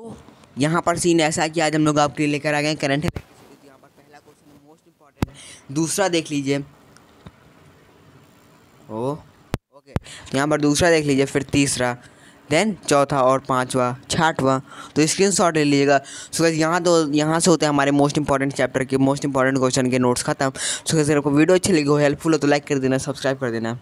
तो यहाँ पर सीन ऐसा है कि आज हम लोग आपके लिए लेकर आ गए करंट अफेयर यहाँ पर पहला क्वेश्चन मोस्ट इम्पॉर्टेंट दूसरा देख लीजिए ओ ओके तो यहाँ पर दूसरा देख लीजिए फिर तीसरा देन चौथा और पांचवा छठवा तो स्क्रीन शॉट ले लीजिएगा सो गैस यहाँ तो यहाँ से होते हैं हमारे मोस्ट इंपॉर्टेंट चैप्टर के मोस्ट इंपॉर्टेंट क्वेश्चन के नोट्स खत्म सो गैस अगर आपको वीडियो अच्छी लगी हो हेल्पफुल हो तो लाइक कर देना सब्सक्राइब कर देना